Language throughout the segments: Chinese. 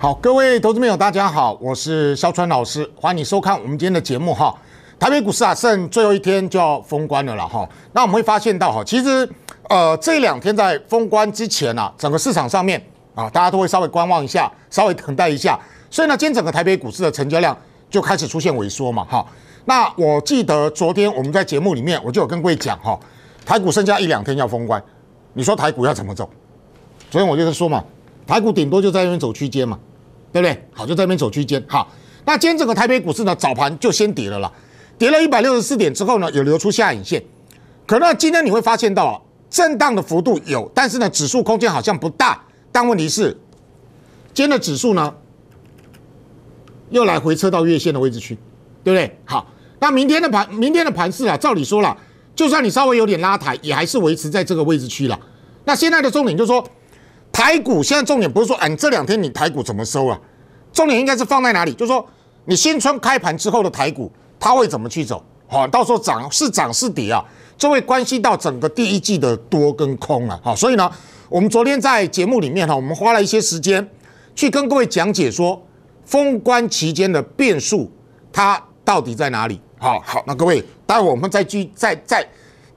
好，各位投资朋友，大家好，我是肖川老师，欢迎收看我们今天的节目哈。台北股市啊，剩最后一天就要封关了啦哈。那我们会发现到哈，其实呃这两天在封关之前啊，整个市场上面啊，大家都会稍微观望一下，稍微等待一下，所以呢，今天整个台北股市的成交量就开始出现萎缩嘛哈。那我记得昨天我们在节目里面我就有跟各位讲哈，台股剩下一两天要封关，你说台股要怎么走？昨天我就是说嘛，台股顶多就在那边走区间嘛。对不对？好，就在那边走区间。好，那今天这个台北股市呢，早盘就先跌了啦，跌了一百六十四点之后呢，有流出下影线。可能今天你会发现到，震荡的幅度有，但是呢，指数空间好像不大。但问题是，今天的指数呢，又来回撤到月线的位置去，对不对？好，那明天的盘，明天的盘势啊，照理说了，就算你稍微有点拉抬，也还是维持在这个位置区了。那现在的重点就是说。台股现在重点不是说，哎，这两天你台股怎么收啊？重点应该是放在哪里？就是说，你新春开盘之后的台股，它会怎么去走？好，到时候涨是涨是跌啊，这会关系到整个第一季的多跟空啊。好，所以呢，我们昨天在节目里面哈，我们花了一些时间去跟各位讲解说，封关期间的变数它到底在哪里？好好，那各位，待会我们再去再再。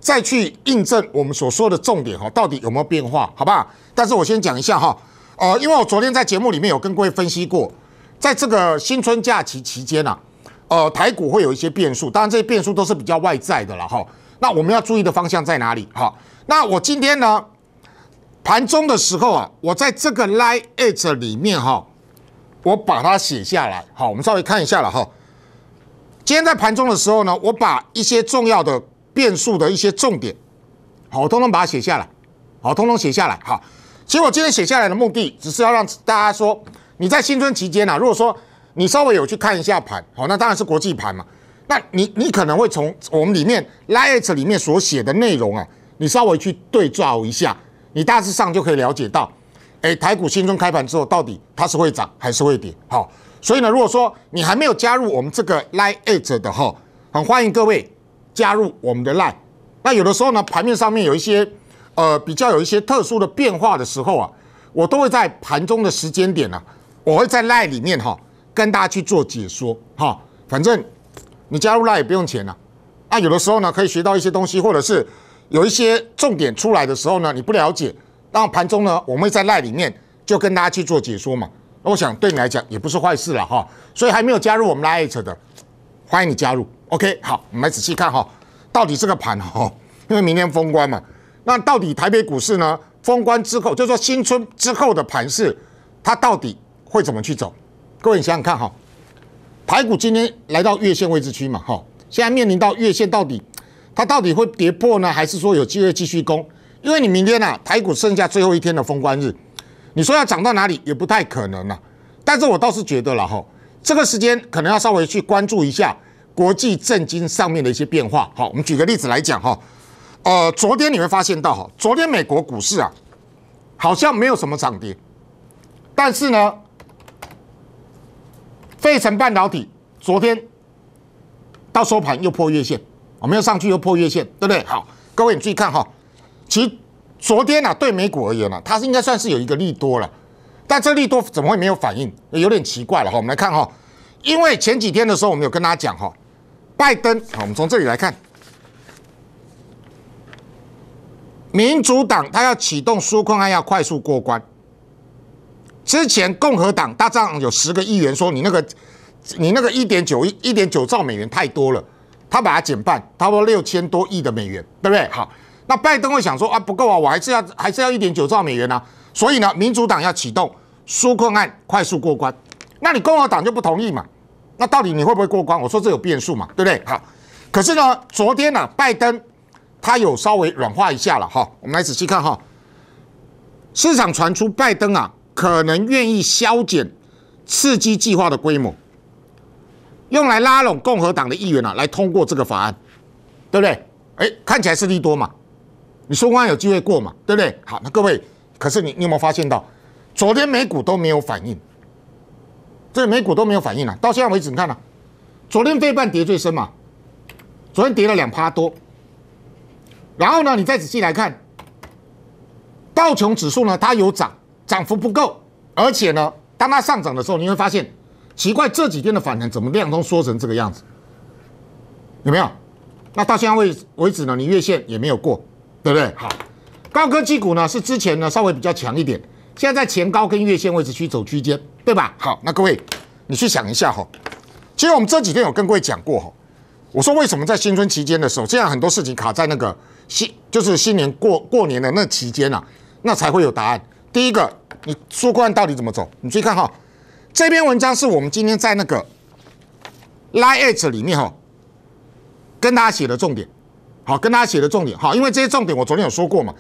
再去印证我们所说的重点哈，到底有没有变化，好吧？但是我先讲一下哈，呃，因为我昨天在节目里面有跟各位分析过，在这个新春假期期间啊，呃，台股会有一些变数，当然这些变数都是比较外在的了哈。那我们要注意的方向在哪里？哈，那我今天呢，盘中的时候啊，我在这个 Line Edge 里面哈，我把它写下来，好，我们稍微看一下了哈。今天在盘中的时候呢，我把一些重要的。变数的一些重点，好，我通通把它写下来，好，通通写下来，好。其实我今天写下来的目的，只是要让大家说，你在新春期间啊，如果说你稍微有去看一下盘，好，那当然是国际盘嘛。那你，你可能会从我们里面 Lite 里面所写的内容啊，你稍微去对照一下，你大致上就可以了解到，哎，台股新春开盘之后到底它是会涨还是会跌，好。所以呢，如果说你还没有加入我们这个 Lite 的哈，很欢迎各位。加入我们的赖，那有的时候呢，盘面上面有一些，呃，比较有一些特殊的变化的时候啊，我都会在盘中的时间点呢，我会在赖里面哈，跟大家去做解说哈。反正你加入赖也不用钱呐，那有的时候呢，可以学到一些东西，或者是有一些重点出来的时候呢，你不了解，那盘中呢，我们会在赖里面就跟大家去做解说嘛。那我想对你来讲也不是坏事了哈。所以还没有加入我们的赖者的。欢迎你加入，OK，好，我们来仔细看哈，到底这个盘哈，因为明天封关嘛，那到底台北股市呢，封关之后，就说新春之后的盘市，它到底会怎么去走？各位你想想看哈，台股今天来到月线位置区嘛哈，现在面临到月线，到底它到底会跌破呢，还是说有机会继续攻？因为你明天呐，台股剩下最后一天的封关日，你说要涨到哪里也不太可能了，但是我倒是觉得了哈。这个时间可能要稍微去关注一下国际政经上面的一些变化。好，我们举个例子来讲哈，呃，昨天你会发现到哈，昨天美国股市啊，好像没有什么涨跌，但是呢，费城半导体昨天到收盘又破月线，我们又上去又破月线，对不对？好，各位你注意看哈，其实昨天啊，对美股而言呢，它是应该算是有一个利多了。但这利多怎么会没有反应？有点奇怪了哈。我们来看哈，因为前几天的时候我们有跟大家讲哈，拜登，好，我们从这里来看，民主党他要启动纾困案要快速过关。之前共和党大将有十个议员说你那个你那个一点九亿一点九兆美元太多了，他把它减半，差不多六千多亿的美元，对不对？好，那拜登会想说啊不够啊，我还是要还是要一点九兆美元呢。所以呢，民主党要启动纾困案快速过关，那你共和党就不同意嘛？那到底你会不会过关？我说这有变数嘛，对不对？好，可是呢，昨天呢，拜登他有稍微软化一下了哈。我们来仔细看哈，市场传出拜登啊，可能愿意削减刺激计划的规模，用来拉拢共和党的议员啊，来通过这个法案，对不对？哎，看起来是利多嘛，你说话案有机会过嘛，对不对？好，那各位。可是你你有没有发现到，昨天美股都没有反应，这美股都没有反应了。到现在为止，你看了，昨天非半跌最深嘛，昨天跌了两趴多。然后呢，你再仔细来看，道琼指数呢，它有涨，涨幅不够，而且呢，当它上涨的时候，你会发现奇怪，这几天的反弹怎么量都缩成这个样子？有没有？那到现在位为止呢，你月线也没有过，对不对？好。高科技股呢是之前呢稍微比较强一点，现在在前高跟月线位置去走区间，对吧？好，那各位你去想一下哈。其实我们这几天有跟各位讲过哈，我说为什么在新春期间的时候，现在很多事情卡在那个新就是新年过过年的那期间呐，那才会有答案。第一个，你过冠到底怎么走？你注意看哈，这篇文章是我们今天在那个 Line 里面哈，跟大家写的重点，好，跟大家写的重点，好，因为这些重点我昨天有说过嘛。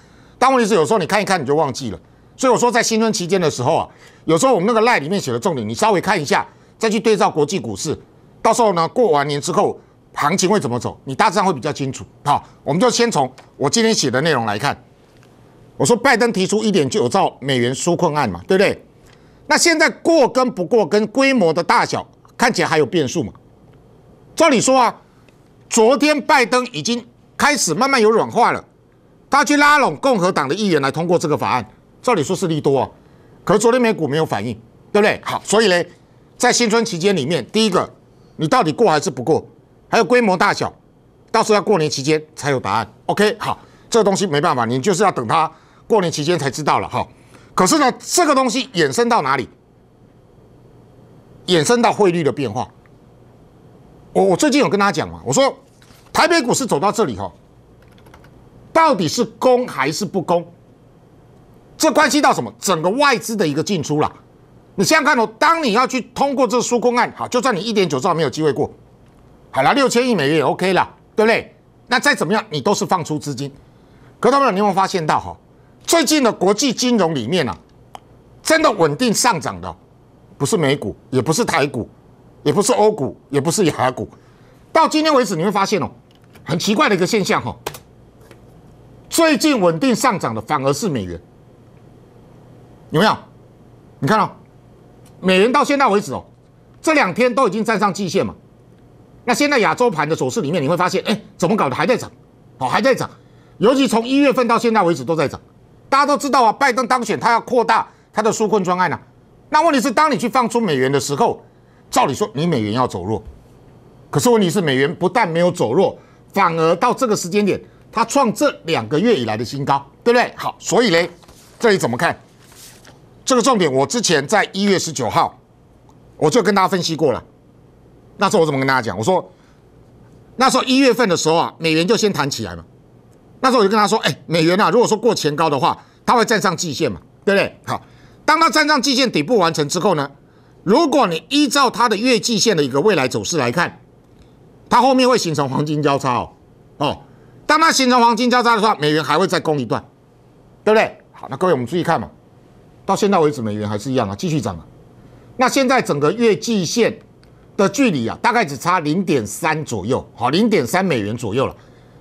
但问题是，有时候你看一看你就忘记了，所以我说在新春期间的时候啊，有时候我们那个赖里面写的重点，你稍微看一下，再去对照国际股市，到时候呢，过完年之后行情会怎么走，你大致上会比较清楚。好，我们就先从我今天写的内容来看，我说拜登提出一点九兆美元纾困案嘛，对不对？那现在过跟不过跟规模的大小，看起来还有变数嘛。照理说啊，昨天拜登已经开始慢慢有软化了。他去拉拢共和党的议员来通过这个法案，照理说是利多，可是昨天美股没有反应，对不对？好，所以呢，在新春期间里面，第一个，你到底过还是不过？还有规模大小，到时候要过年期间才有答案。OK，好，这个东西没办法，你就是要等它过年期间才知道了哈。可是呢，这个东西延伸到哪里？延伸到汇率的变化。我我最近有跟大家讲嘛，我说台北股市走到这里哈。到底是攻还是不攻？这关系到什么？整个外资的一个进出啦。你想想看哦，当你要去通过这输公案，好，就算你一点九兆没有机会过，好了，六千亿美元也 OK 了，对不对？那再怎么样，你都是放出资金。可位你有没有发现到哈，最近的国际金融里面啊，真的稳定上涨的，不是美股，也不是台股，也不是欧股，也不是以股。到今天为止，你会发现哦，很奇怪的一个现象哈。最近稳定上涨的反而是美元，有没有？你看哦，美元到现在为止哦，这两天都已经站上季线嘛。那现在亚洲盘的走势里面，你会发现，哎，怎么搞的还在涨，哦，还在涨，尤其从一月份到现在为止都在涨。大家都知道啊，拜登当选，他要扩大他的纾困专案呢。那问题是，当你去放出美元的时候，照理说你美元要走弱，可是问题是美元不但没有走弱，反而到这个时间点。它创这两个月以来的新高，对不对？好，所以呢，这里怎么看这个重点？我之前在一月十九号，我就跟大家分析过了。那时候我怎么跟大家讲？我说那时候一月份的时候啊，美元就先弹起来嘛。那时候我就跟他说：“哎，美元啊，如果说过前高的话，它会站上季线嘛，对不对？”好，当它站上季线底部完成之后呢，如果你依照它的月季线的一个未来走势来看，它后面会形成黄金交叉哦哦。那形成黄金交叉的话，美元还会再攻一段，对不对？好，那各位我们注意看嘛，到现在为止美元还是一样啊，继续涨啊。那现在整个月季线的距离啊，大概只差零点三左右，好，零点三美元左右了。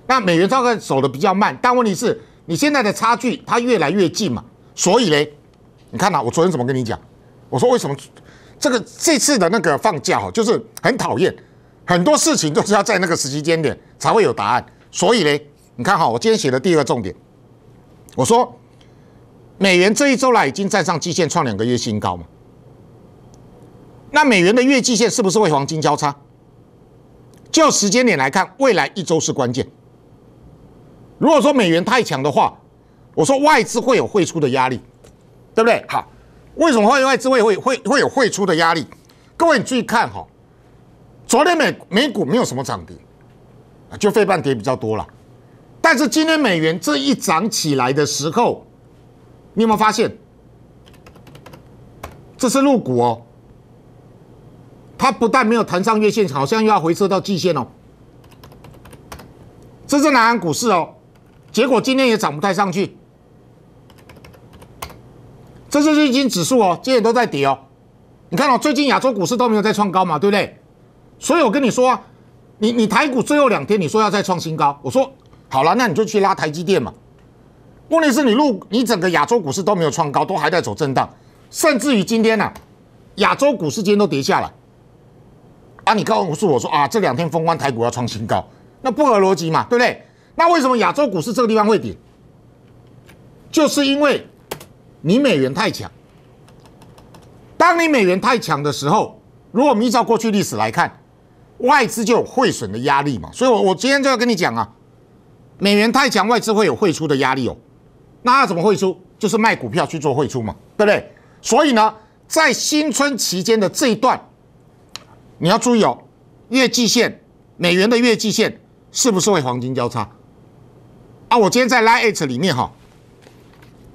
那美元大概走的比较慢，但问题是你现在的差距它越来越近嘛，所以嘞，你看呐，我昨天怎么跟你讲？我说为什么这个这次的那个放假哈，就是很讨厌，很多事情都是要在那个时间点才会有答案，所以嘞，你看哈，我今天写的第二个重点，我说美元这一周来已经站上季线，创两个月新高嘛。那美元的月季线是不是会黄金交叉？就时间点来看，未来一周是关键。如果说美元太强的话，我说外资会有汇出的压力，对不对？好，为什么会有外资会会会会有汇出的压力？各位，你注意看哈，昨天美美股没有什么涨跌，就费半跌比较多了。但是今天美元这一涨起来的时候，你有没有发现？这是入股哦，它不但没有弹上月线，好像又要回撤到季线哦。这是南韩股市哦，结果今天也涨不太上去。这是日经指数哦，今天都在跌哦。你看哦，最近亚洲股市都没有再创高嘛，对不对？所以我跟你说啊，你你台股最后两天你说要再创新高，我说。好了，那你就去拉台积电嘛。问题是，你入你整个亚洲股市都没有创高，都还在走震荡，甚至于今天呢，亚洲股市今天都跌下来。啊，你告诉我说啊，这两天封关台股要创新高，那不合逻辑嘛，对不对？那为什么亚洲股市这个地方会跌？就是因为你美元太强。当你美元太强的时候，如果我们依照过去历史来看，外资就有汇损的压力嘛。所以，我我今天就要跟你讲啊。美元太强，外资会有汇出的压力哦。那要怎么汇出？就是卖股票去做汇出嘛，对不对？所以呢，在新春期间的这一段，你要注意哦。月季线，美元的月季线是不是会黄金交叉？啊，我今天在 Line 里面哈，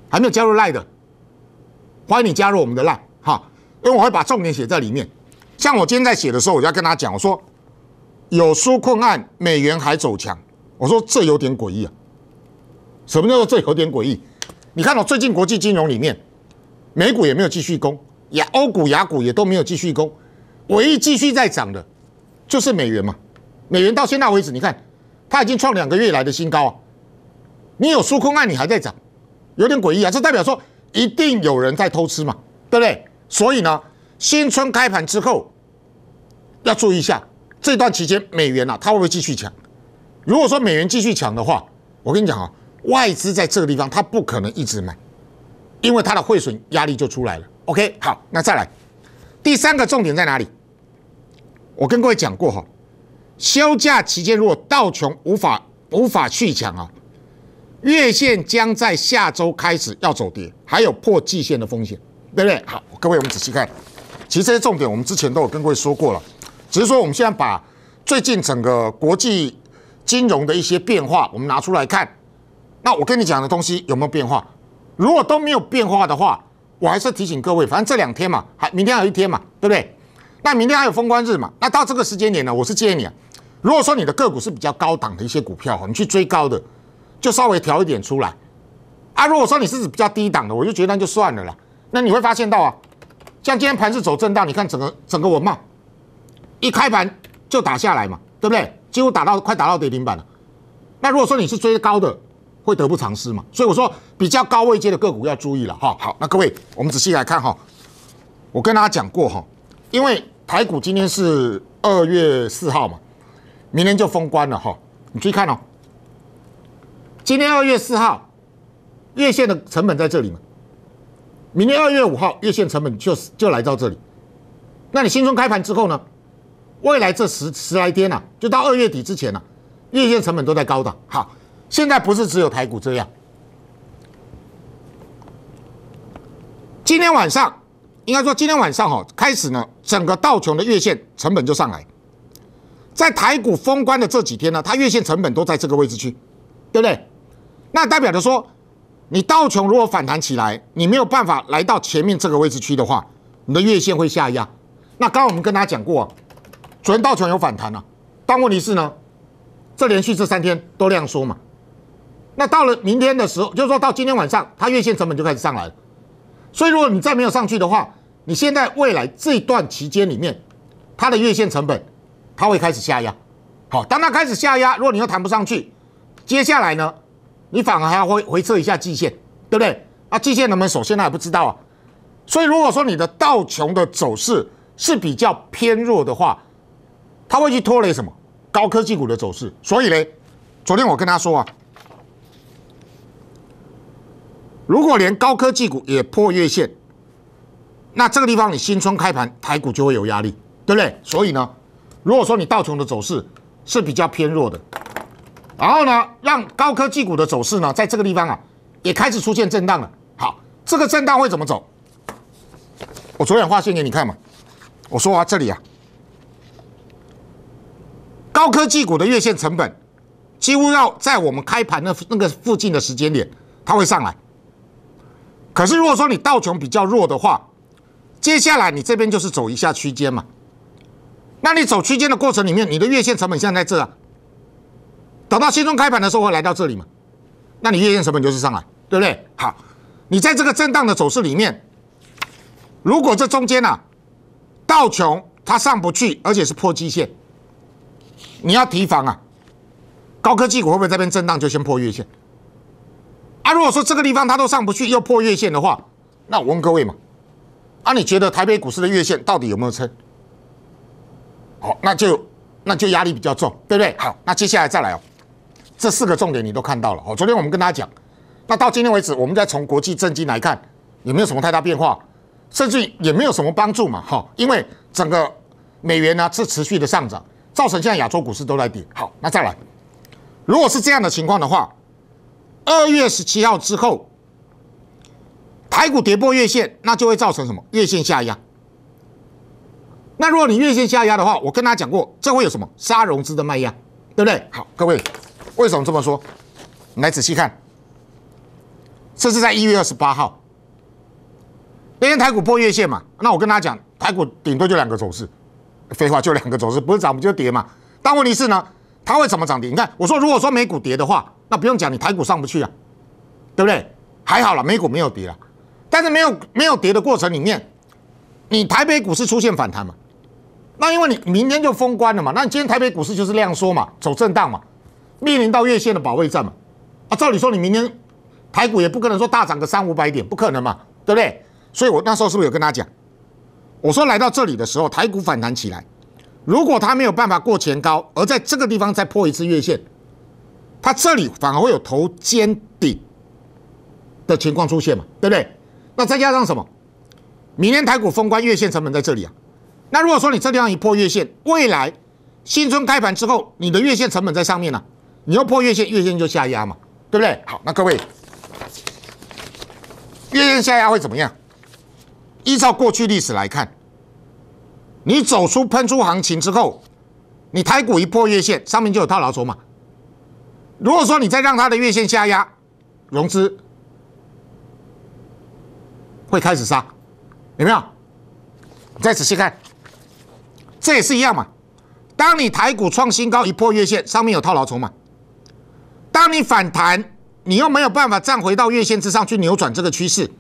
还没有加入 Line 的，欢迎你加入我们的 Line 哈，因为我会把重点写在里面。像我今天在写的时候，我就要跟他讲，我说有纾困案，美元还走强。我说这有点诡异啊！什么叫做这有点诡异？你看到最近国际金融里面，美股也没有继续攻，亚欧股、亚股也都没有继续攻，唯一继续在涨的，就是美元嘛。美元到现在为止，你看它已经创两个月来的新高啊！你有输空案，你还在涨，有点诡异啊！这代表说一定有人在偷吃嘛，对不对？所以呢，新春开盘之后要注意一下，这段期间美元啊，它会不会继续强？如果说美元继续强的话，我跟你讲啊，外资在这个地方它不可能一直买，因为它的汇损压力就出来了。OK，好，那再来第三个重点在哪里？我跟各位讲过哈，休假期间如果道琼无法无法去强啊，月线将在下周开始要走跌，还有破季线的风险，对不对？好，各位我们仔细看，其实这些重点我们之前都有跟各位说过了，只是说我们现在把最近整个国际。金融的一些变化，我们拿出来看。那我跟你讲的东西有没有变化？如果都没有变化的话，我还是提醒各位，反正这两天嘛，还明天还有一天嘛，对不对？那明天还有封关日嘛？那到这个时间点呢，我是建议你，啊，如果说你的个股是比较高档的一些股票你去追高的，就稍微调一点出来啊。如果说你是比较低档的，我就觉得那就算了啦。那你会发现到啊，像今天盘是走震荡，你看整个整个文茂一开盘就打下来嘛，对不对？几乎打到快打到跌停板了，那如果说你是追高的，会得不偿失嘛。所以我说比较高位阶的个股要注意了哈。好，那各位我们仔细来看哈。我跟大家讲过哈，因为台股今天是二月四号嘛，明天就封关了哈。你注意看哦，今天二月四号月线的成本在这里嘛，明天二月五号月线成本就就来到这里。那你新春开盘之后呢？未来这十十来天呢，就到二月底之前了，月线成本都在高的。好，现在不是只有台股这样。今天晚上，应该说今天晚上哈，开始呢，整个道琼的月线成本就上来。在台股封关的这几天呢，它月线成本都在这个位置去，对不对？那代表着说，你道琼如果反弹起来，你没有办法来到前面这个位置区的话，你的月线会下压。那刚刚我们跟大家讲过。昨天道琼有反弹了，但问题是呢，这连续这三天都这样说嘛？那到了明天的时候，就是说到今天晚上，它月线成本就开始上来了。所以如果你再没有上去的话，你现在未来这段期间里面，它的月线成本它会开始下压。好，当它开始下压，如果你又弹不上去，接下来呢，你反而还会回测一下季线，对不对？啊，季线能不能守，现在还不知道啊。所以如果说你的道琼的走势是比较偏弱的话，他会去拖累什么？高科技股的走势。所以呢，昨天我跟他说啊，如果连高科技股也破月线，那这个地方你新春开盘台股就会有压力，对不对？所以呢，如果说你道琼的走势是比较偏弱的，然后呢，让高科技股的走势呢，在这个地方啊，也开始出现震荡了。好，这个震荡会怎么走？我昨天画线给你看嘛，我说啊，这里啊。高科技股的月线成本几乎要在我们开盘的那个附近的时间点，它会上来。可是如果说你道琼比较弱的话，接下来你这边就是走一下区间嘛。那你走区间的过程里面，你的月线成本现在在这，啊。等到新中开盘的时候会来到这里嘛？那你月线成本就是上来，对不对？好，你在这个震荡的走势里面，如果这中间啊，道琼它上不去，而且是破基线。你要提防啊！高科技股会不会这边震荡就先破月线啊？如果说这个地方它都上不去又破月线的话，那我问各位嘛，啊，你觉得台北股市的月线到底有没有撑？好，那就那就压力比较重，对不对？好，那接下来再来哦，这四个重点你都看到了好，昨天我们跟大家讲，那到今天为止，我们再从国际政经来看，有没有什么太大变化？甚至也没有什么帮助嘛，哈，因为整个美元呢是持续的上涨。造成现在亚洲股市都在跌。好，那再来，如果是这样的情况的话，二月十七号之后，台股跌破月线，那就会造成什么？月线下压。那如果你月线下压的话，我跟大家讲过，这会有什么？杀融资的卖压，对不对？好，各位，为什么这么说？你来仔细看，这是在一月二十八号，那天台股破月线嘛？那我跟大家讲，台股顶多就两个走势。废话就两个走势，不是涨不就跌嘛？但问题是呢，它会怎么涨跌？你看，我说如果说美股跌的话，那不用讲，你台股上不去啊，对不对？还好了，美股没有跌了，但是没有没有跌的过程里面，你台北股市出现反弹嘛？那因为你明天就封关了嘛，那你今天台北股市就是量缩嘛，走震荡嘛，面临到月线的保卫战嘛。啊，照理说你明天台股也不可能说大涨个三五百点，不可能嘛，对不对？所以我那时候是不是有跟他讲？我说来到这里的时候，台股反弹起来。如果它没有办法过前高，而在这个地方再破一次月线，它这里反而会有头肩顶的情况出现嘛，对不对？那再加上什么？明天台股封关月线成本在这里啊。那如果说你这地方一破月线，未来新春开盘之后，你的月线成本在上面啊，你又破月线，月线就下压嘛，对不对？好，那各位，月线下压会怎么样？依照过去历史来看，你走出喷出行情之后，你台股一破月线，上面就有套牢筹嘛。如果说你再让它的月线下压，融资会开始杀，有没有？你再仔细看，这也是一样嘛。当你台股创新高一破月线，上面有套牢筹嘛。当你反弹，你又没有办法站回到月线之上去扭转这个趋势。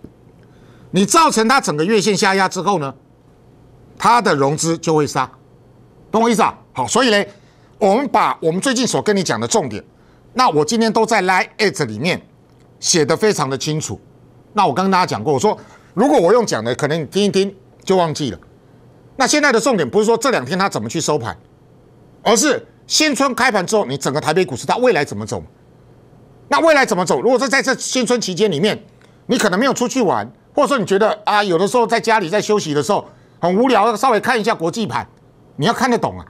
你造成它整个月线下压之后呢，它的融资就会杀，懂我意思啊？好，所以呢，我们把我们最近所跟你讲的重点，那我今天都在 Line It 里面写的非常的清楚。那我刚跟大家讲过，我说如果我用讲的，可能你听一听就忘记了。那现在的重点不是说这两天它怎么去收盘，而是新春开盘之后，你整个台北股市它未来怎么走？那未来怎么走？如果说在这新春期间里面，你可能没有出去玩。或者说你觉得啊，有的时候在家里在休息的时候很无聊，稍微看一下国际盘，你要看得懂啊？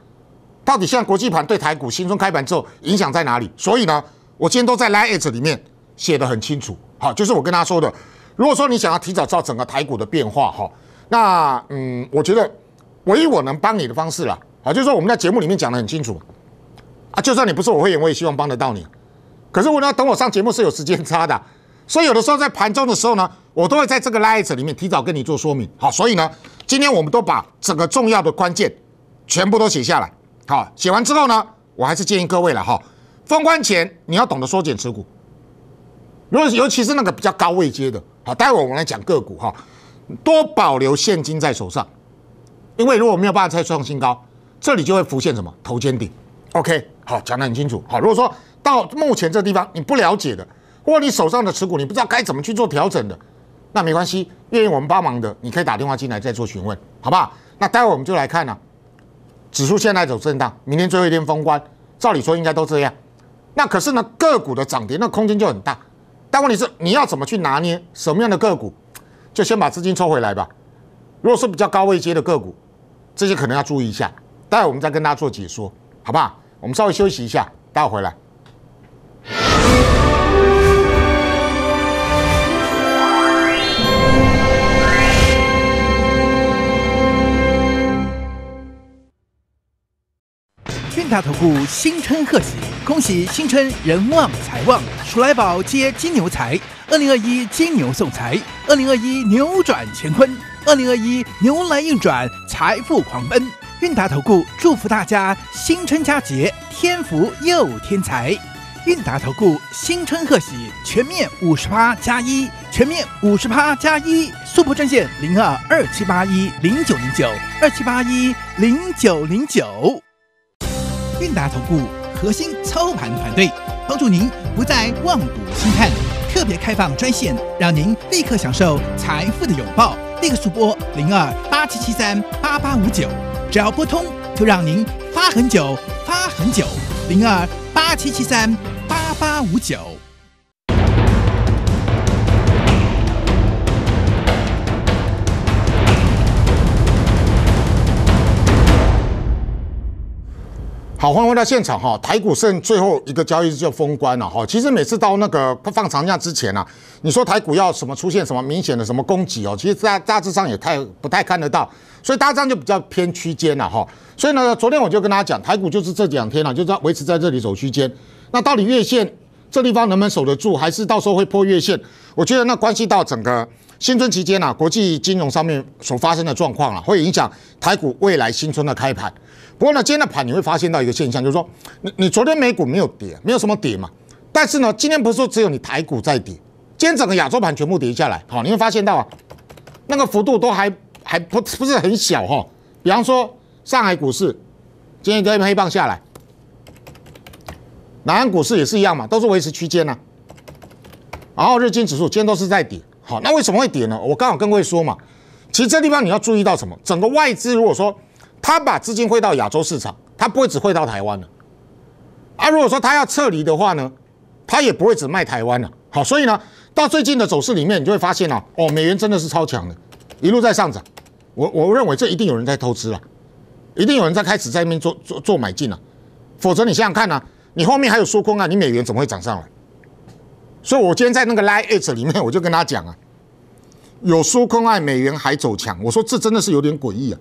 到底现在国际盘对台股新春开盘之后影响在哪里？所以呢，我今天都在 Line S 里面写的很清楚，好，就是我跟他说的，如果说你想要提早知道整个台股的变化，哈，那嗯，我觉得唯一我能帮你的方式了，啊，就是说我们在节目里面讲的很清楚，啊，就算你不是我会员，我也希望帮得到你。可是我呢，等我上节目是有时间差的。所以有的时候在盘中的时候呢，我都会在这个拉一 t 里面提早跟你做说明。好，所以呢，今天我们都把整个重要的关键全部都写下来。好，写完之后呢，我还是建议各位了哈，封关前你要懂得缩减持股，如果尤其是那个比较高位阶的，好，待会我们来讲个股哈，多保留现金在手上，因为如果没有办法再创新高，这里就会浮现什么头肩顶。OK，好，讲得很清楚。好，如果说到目前这地方你不了解的。如果你手上的持股你不知道该怎么去做调整的，那没关系，愿意我们帮忙的，你可以打电话进来再做询问，好不好？那待会我们就来看呢。指数现在走震荡，明天最后一天封关，照理说应该都这样。那可是呢，个股的涨跌那空间就很大。但问题是你要怎么去拿捏什么样的个股，就先把资金抽回来吧。如果是比较高位阶的个股，这些可能要注意一下。待会我们再跟大家做解说，好不好？我们稍微休息一下，待会回来。韵达投顾新春贺喜，恭喜新春人旺财旺，鼠来宝接金牛财。二零二一金牛送财，二零二一扭转乾坤，二零二一牛来运转，财富狂奔。韵达投顾祝福大家新春佳节，添福又添财。韵达投顾新春贺喜，全面五十八加一，全面五十八加一，速拨专线零二二七八一零九零九二七八一零九零九。韵达投顾核心操盘团队帮助您不再望股兴叹，特别开放专线，让您立刻享受财富的拥抱。立刻速拨零二八七七三八八五九，只要拨通，就让您发很久发很久。零二八七七三八八五九。好，欢迎回到现场哈，台股剩最后一个交易日就封关了哈。其实每次到那个放长假之前啊，你说台股要什么出现什么明显的什么攻击哦，其实大大致上也太不太看得到，所以大致上就比较偏区间了哈。所以呢，昨天我就跟大家讲，台股就是这两天了，就是维持在这里走区间。那到底月线这地方能不能守得住，还是到时候会破月线？我觉得那关系到整个新春期间啊，国际金融上面所发生的状况啊，会影响台股未来新春的开盘。不过呢，今天的盘你会发现到一个现象，就是说，你你昨天美股没有跌，没有什么跌嘛，但是呢，今天不是说只有你台股在跌，今天整个亚洲盘全部跌下来，好，你会发现到啊，那个幅度都还还不不是很小哈，比方说上海股市今天都黑棒下来，南安股市也是一样嘛，都是维持区间呐，然后日经指数今天都是在跌，好，那为什么会跌呢？我刚好跟位说嘛，其实这地方你要注意到什么，整个外资如果说。他把资金汇到亚洲市场，他不会只汇到台湾了啊！如果说他要撤离的话呢，他也不会只卖台湾了。好，所以呢，到最近的走势里面，你就会发现啊，哦，美元真的是超强的，一路在上涨。我我认为这一定有人在偷资了，一定有人在开始在那边做做做买进了，否则你想想看呢，你后面还有缩空啊，你美元怎么会涨上来？所以我今天在那个 l i n e H 里面，我就跟他讲啊，有输空啊，美元还走强，我说这真的是有点诡异啊。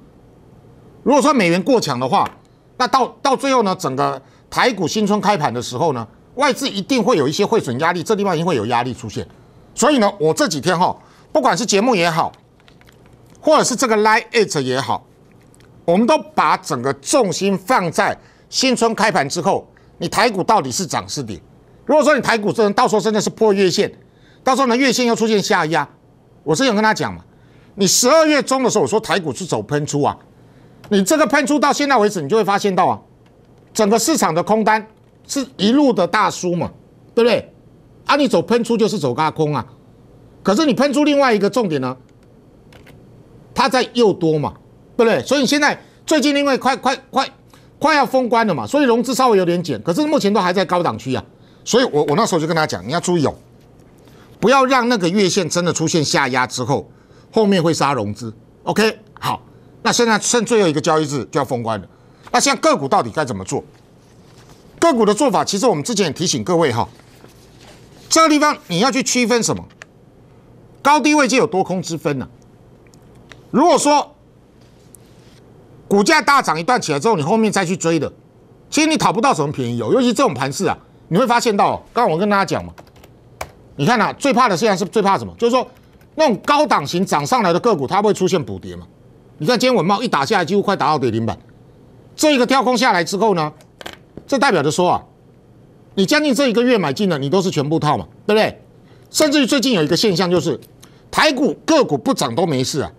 如果说美元过强的话，那到到最后呢，整个台股新春开盘的时候呢，外资一定会有一些汇损压力，这地方一定会有压力出现。所以呢，我这几天哈，不管是节目也好，或者是这个 Live It 也好，我们都把整个重心放在新春开盘之后，你台股到底是涨是跌。如果说你台股真的到时候真的是破月线，到时候呢月线又出现下压，我是想跟他讲嘛，你十二月中的时候我说台股是走喷出啊。你这个喷出到现在为止，你就会发现到啊，整个市场的空单是一路的大输嘛，对不对？啊，你走喷出就是走高空啊。可是你喷出另外一个重点呢，它在又多嘛，对不对？所以现在最近因为快快快快要封关了嘛，所以融资稍微有点减，可是目前都还在高档区啊。所以我我那时候就跟大家讲，你要注意哦，不要让那个月线真的出现下压之后，后面会杀融资。OK，好。那现在剩最后一个交易日就要封关了。那像个股到底该怎么做？个股的做法，其实我们之前也提醒各位哈，这个地方你要去区分什么？高低位就有多空之分呐。如果说股价大涨一段起来之后，你后面再去追的，其实你讨不到什么便宜哦。尤其这种盘势啊，你会发现到，刚刚我跟大家讲嘛，你看呐，最怕的现在是最怕什么？就是说那种高档型涨上来的个股，它会出现补跌嘛。你看《今天吻茂一打下来，几乎快打到跌停板。这一个跳空下来之后呢，这代表着说啊，你将近这一个月买进的，你都是全部套嘛，对不对？甚至于最近有一个现象就是，台股个股不涨都没事啊，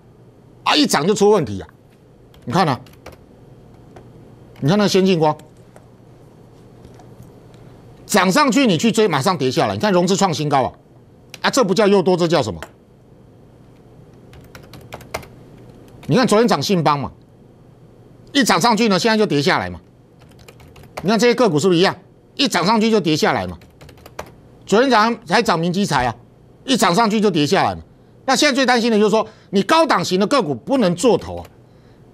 啊一涨就出问题啊。你看呢？你看那先进光涨上去，你去追马上跌下来。你看融资创新高啊，啊这不叫诱多，这叫什么？你看昨天涨信邦嘛，一涨上去呢，现在就跌下来嘛。你看这些个股是不是一样，一涨上去就跌下来嘛？昨天早上才涨明基材啊，一涨上去就跌下来嘛。那现在最担心的就是说，你高档型的个股不能做头啊，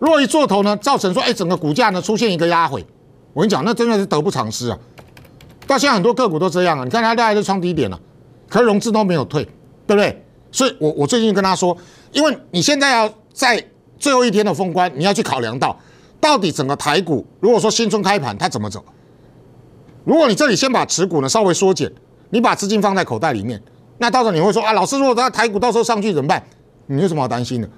如果一做头呢，造成说，哎，整个股价呢出现一个压回。我跟你讲，那真的是得不偿失啊。到现在很多个股都这样啊，你看它现在是创低点了，可融资都没有退，对不对？所以我我最近跟他说，因为你现在要在最后一天的封关，你要去考量到，到底整个台股，如果说新春开盘它怎么走？如果你这里先把持股呢稍微缩减，你把资金放在口袋里面，那到时候你会说啊，老师，如果他台股到时候上去怎么办？你有什么好担心的？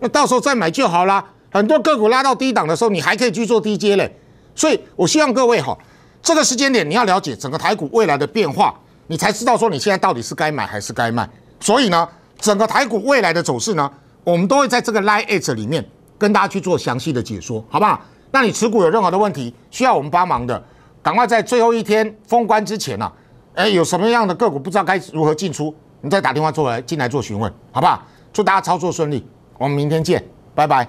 那到时候再买就好啦。很多个股拉到低档的时候，你还可以去做低阶嘞。所以我希望各位哈，这个时间点你要了解整个台股未来的变化，你才知道说你现在到底是该买还是该卖。所以呢，整个台股未来的走势呢？我们都会在这个 live 里面跟大家去做详细的解说，好不好？那你持股有任何的问题需要我们帮忙的，赶快在最后一天封关之前呢，哎，有什么样的个股不知道该如何进出，你再打电话出来进来做询问，好不好？祝大家操作顺利，我们明天见，拜拜。